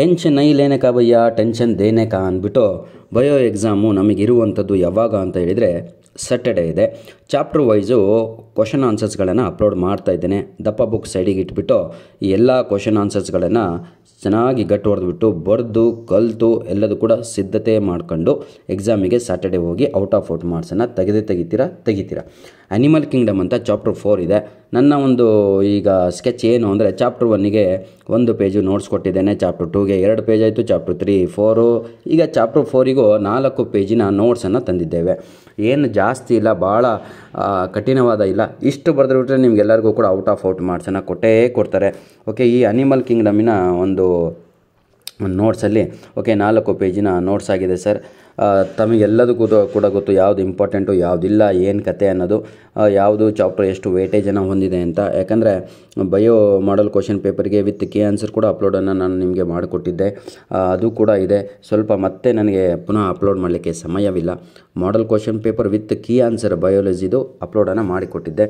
tension ಐಲೇನೆ ಲೇನಕ ಭಯ್ಯ ಟೆನ್ಷನ್ ದೇನೇಕ ಅಂದ್ಬಿಟ್ಟು ಬಯೋ ಎಕ್ಸಾಮು ನಮಗಿರುವಂಥದ್ದು ಯಾವಾಗ ಅಂತ ಹೇಳಿದರೆ ಸ್ಯಾಟರ್ಡೇ ಇದೆ ಚಾಪ್ಟರ್ ವೈಸು ಕ್ವಶನ್ ಆನ್ಸರ್ಸ್ಗಳನ್ನು ಅಪ್ಲೋಡ್ ಮಾಡ್ತಾ ಇದ್ದೇನೆ ದಪ್ಪ ಬುಕ್ ಸೈಡಿಗೆ ಇಟ್ಬಿಟ್ಟು ಈ ಎಲ್ಲ ಕ್ವಶನ್ ಆನ್ಸರ್ಸ್ಗಳನ್ನು ಚೆನ್ನಾಗಿ ಗಟ್ಟು ಹೊಡೆದ್ಬಿಟ್ಟು ಬರೆದು ಕಲಿತು ಎಲ್ಲದೂ ಕೂಡ ಸಿದ್ಧತೆ ಮಾಡಿಕೊಂಡು ಎಕ್ಸಾಮಿಗೆ ಸ್ಯಾಟರ್ಡೆ ಹೋಗಿ ಔಟ್ ಆಫ್ ಔಟ್ ಮಾರ್ಕ್ಸನ್ನು ತೆಗೆದೇ ತೆಗಿತೀರಾ ತೆಗಿತೀರಾ ಅನಿಮಲ್ ಕಿಂಗ್ಡಮ್ ಅಂತ ಚಾಪ್ಟರ್ ಫೋರ್ ಇದೆ ನನ್ನ ಒಂದು ಈಗ ಸ್ಕೆಚ್ ಏನು ಅಂದರೆ ಚಾಪ್ಟರ್ ಒನ್ನಿಗೆ ಒಂದು ಪೇಜು ನೋಟ್ಸ್ ಕೊಟ್ಟಿದ್ದೇನೆ ಚಾಪ್ಟರ್ ಟೂಗೆ ಎರಡು ಪೇಜ್ ಆಯಿತು ಚಾಪ್ಟರ್ ತ್ರೀ ಫೋರು ಈಗ ಚಾಪ್ಟರ್ ಫೋರಿಗೂ ನಾಲ್ಕು ಪೇಜಿನ ನೋಟ್ಸನ್ನು ತಂದಿದ್ದೇವೆ ಏನು ಜಾಸ್ತಿ ಇಲ್ಲ ಭಾಳ ಕಠಿಣವಾದ ಇಲ್ಲ ಇಷ್ಟು ಬರೆದ್ಬಿಟ್ರೆ ನಿಮಗೆಲ್ಲರಿಗೂ ಕೂಡ ಔಟ್ ಆಫ್ ಔಟ್ ಮಾರ್ಕ್ಸನ್ನು ಕೊಟ್ಟೇ ಕೊಡ್ತಾರೆ ಓಕೆ ಈ ಅನಿಮಲ್ ಕಿಂಗ್ಡಮಿನ ಒಂದು ನೋಟ್ಸಲ್ಲಿ ಓಕೆ ನಾಲ್ಕು ಪೇಜಿನ ನೋಟ್ಸ್ ಆಗಿದೆ ಸರ್ ತಮಗೆಲ್ಲದಕ್ಕೂ ಕೂಡ ಗೊತ್ತು ಯಾವುದು ಇಂಪಾರ್ಟೆಂಟು ಯಾವುದಿಲ್ಲ ಏನು ಕತೆ ಅನ್ನೋದು ಯಾವುದು ಚಾಪ್ಟರ್ ಎಷ್ಟು ವೇಟೇಜನ್ನು ಹೊಂದಿದೆ ಅಂತ ಯಾಕಂದರೆ ಬಯೋ ಮಾಡಲ್ ಕ್ವಶನ್ ಪೇಪರ್ಗೆ ವಿತ್ ಕೆ ಆನ್ಸರ್ ಕೂಡ ಅಪ್ಲೋಡನ್ನು ನಾನು ನಿಮಗೆ ಮಾಡಿಕೊಟ್ಟಿದ್ದೆ ಅದು ಕೂಡ ಇದೆ ಸ್ವಲ್ಪ ಮತ್ತೆ ನನಗೆ ಪುನಃ ಅಪ್ಲೋಡ್ ಮಾಡಲಿಕ್ಕೆ ಸಮಯವಿಲ್ಲ model question paper with key answer ಬಯೋಲಜಿದು ಅಪ್ಲೋಡನ್ನು ಮಾಡಿಕೊಟ್ಟಿದ್ದೆ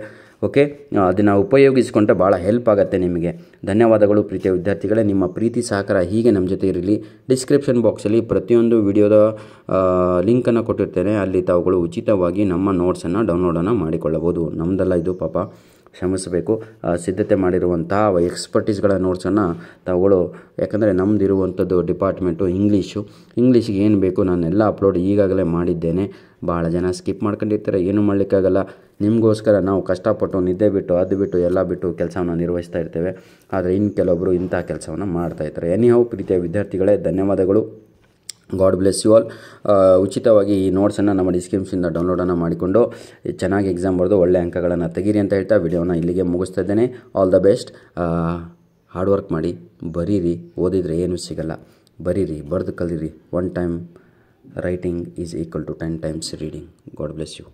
ಓಕೆ ಅದನ್ನು ಉಪಯೋಗಿಸಿಕೊಂಡ್ರೆ ಭಾಳ ಹೆಲ್ಪ್ ಆಗುತ್ತೆ ನಿಮಗೆ ಧನ್ಯವಾದಗಳು ಪ್ರೀತಿಯ ವಿದ್ಯಾರ್ಥಿಗಳೇ ನಿಮ್ಮ ಪ್ರೀತಿ ಸಹಕಾರ ಹೀಗೆ ನಮ್ಮ ಜೊತೆ ಇರಲಿ ಡಿಸ್ಕ್ರಿಪ್ಷನ್ ಬಾಕ್ಸಲ್ಲಿ ಪ್ರತಿಯೊಂದು ವಿಡಿಯೋದ ಲಿಂಕನ್ನು ಕೊಟ್ಟಿರ್ತೇನೆ ಅಲ್ಲಿ ತಾವುಗಳು ಉಚಿತವಾಗಿ ನಮ್ಮ ನೋಟ್ಸನ್ನು ಡೌನ್ಲೋಡನ್ನು ಮಾಡಿಕೊಳ್ಳಬಹುದು ನಮ್ಮದೆಲ್ಲ ಇದು ಪಾಪ ಶ್ರಮಿಸಬೇಕು ಸಿದ್ಧತೆ ಮಾಡಿರುವಂಥ ಎಕ್ಸ್ಪರ್ಟೀಸ್ಗಳ ನೋಟ್ಸನ್ನು ತಾವುಗಳು ಯಾಕಂದರೆ ನಮ್ಮದಿರುವಂಥದ್ದು ಡಿಪಾರ್ಟ್ಮೆಂಟು ಇಂಗ್ಲೀಷು ಇಂಗ್ಲೀಷಿಗೆ ಏನು ಬೇಕು ನಾನೆಲ್ಲ ಅಪ್ಲೋಡ್ ಈಗಾಗಲೇ ಮಾಡಿದ್ದೇನೆ ಭಾಳ ಜನ ಸ್ಕಿಪ್ ಮಾಡ್ಕೊಂಡಿರ್ತಾರೆ ಏನು ಮಾಡಲಿಕ್ಕಾಗಲ್ಲ ನಿಮಗೋಸ್ಕರ ನಾವು ಕಷ್ಟಪಟ್ಟು ನಿದ್ದೆ ಬಿಟ್ಟು ಅದು ಬಿಟ್ಟು ಎಲ್ಲ ಬಿಟ್ಟು ಕೆಲಸವನ್ನು ನಿರ್ವಹಿಸ್ತಾ ಇರ್ತೇವೆ ಆದರೆ ಇನ್ನು ಕೆಲವೊಬ್ಬರು ಇಂಥ ಕೆಲಸವನ್ನು ಮಾಡ್ತಾಯಿರ್ತಾರೆ ಎನಿ ಹೌ ಪ್ರೀತಿಯ ವಿದ್ಯಾರ್ಥಿಗಳೇ ಧನ್ಯವಾದಗಳು ಗಾಡ್ ಬ್ಲೆಸ್ ಯು ಆಲ್ ಉಚಿತವಾಗಿ ಈ ನೋಟ್ಸನ್ನು ನಮ್ಮ ಡಿಸ್ಕ್ರಿಪ್ಷನ್ನ ಡೌನ್ಲೋಡನ್ನು ಮಾಡಿಕೊಂಡು ಚೆನ್ನಾಗಿ ಎಕ್ಸಾಮ್ ಬರೆದು ಒಳ್ಳೆ ಅಂಕಗಳನ್ನು ತೆಗೀರಿ ಅಂತ ಹೇಳ್ತಾ ವಿಡಿಯೋನ ಇಲ್ಲಿಗೆ ಮುಗಿಸ್ತಾ ಇದ್ದೇನೆ all the best hard work ಮಾಡಿ ಬರೀರಿ ಓದಿದರೆ ಏನೂ ಸಿಗಲ್ಲ ಬರೀರಿ ಬರೆದು ಕಲೀರಿ one time writing is equal to ten times reading God bless you